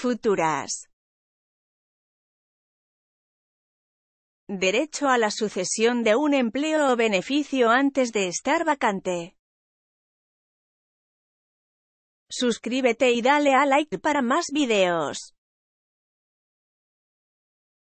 futuras. Derecho a la sucesión de un empleo o beneficio antes de estar vacante. Suscríbete y dale a like para más videos.